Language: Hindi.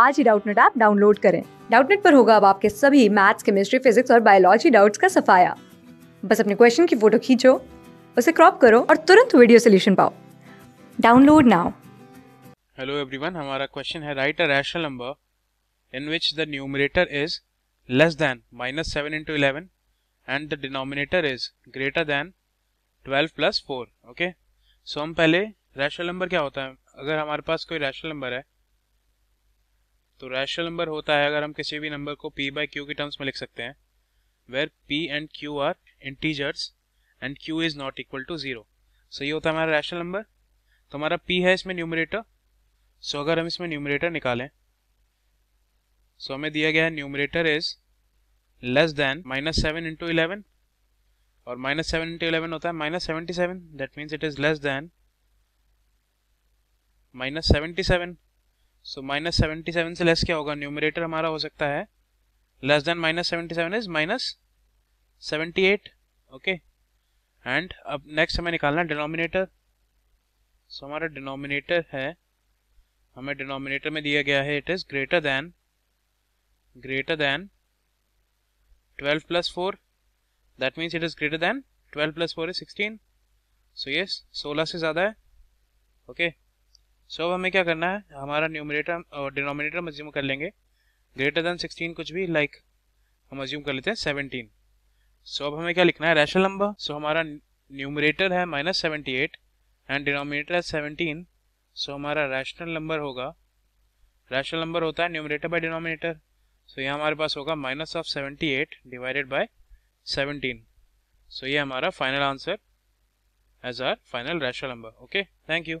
आज ही डाउटनेट ऐप डाउनलोड करें डाउटनेट पर होगा अब आपके सभी मैथ्स केमिस्ट्री फिजिक्स और बायोलॉजी डाउट्स का सफाया बस अपने क्वेश्चन की फोटो खींचो उसे क्रॉप करो और तुरंत वीडियो सोल्यूशन पाओ डाउनलोड नाउ हेलो एवरीवन हमारा क्वेश्चन है write a rational number in which the numerator is less than minus seven into eleven and the denominator is greater than twelve plus four okay so हम पहले रैशनल नंबर क्या होता है अगर हमारे पास कोई रैशनल नंबर है तो रैशनल नंबर होता है अगर हम किसी भी नंबर को p बाई क्यू के टर्म्स में लिख सकते हैं where p and q are integers and q is not equal to zero so ये होता है हमारा रैशनल नंबर तो हमारा p है इसमें न्यूमरेटर सो so अगर हम इसमें न्यूमरेटर निकालें सो so हमें दिया गया है numerator is less than minus seven into eleven और माइनस सेवन इंटू इलेवन होता है minus seventy seven that means it is less than minus seventy seven so minus seventy seven से लेस क्या होगा न्यूमरेटर हमारा हो सकता है less than minus seventy seven is minus seventy eight okay and अब नेक्स्ट हमें निकालना डिनोमिनेटर सो हमारा डिनोमिनेटर है हमें डिनोमिनेटर में दिया गया है it is greater than greater than twelve plus four that means it is greater than twelve plus four is sixteen so yes सोलह से ज़्यादा है okay सो अब हमें क्या करना है हमारा न्यूमरेटर और डिनोमिनेटर हम अज्यूम कर लेंगे ग्रेटर देन सिक्सटीन कुछ भी लाइक like, हम अज्यूम कर लेते हैं सेवनटीन सो so, अब हमें क्या लिखना है रैशनल नंबर सो हमारा न्यूमरेटर है minus seventy eight and denominator है सेवनटीन सो हमारा रैशनल नंबर होगा रैशनल नंबर होता है न्यूमरेटर बाई डिनोमिनेटर सो यह हमारे पास होगा minus of seventy eight divided by seventeen so ये हमारा final answer as our final rational number okay thank you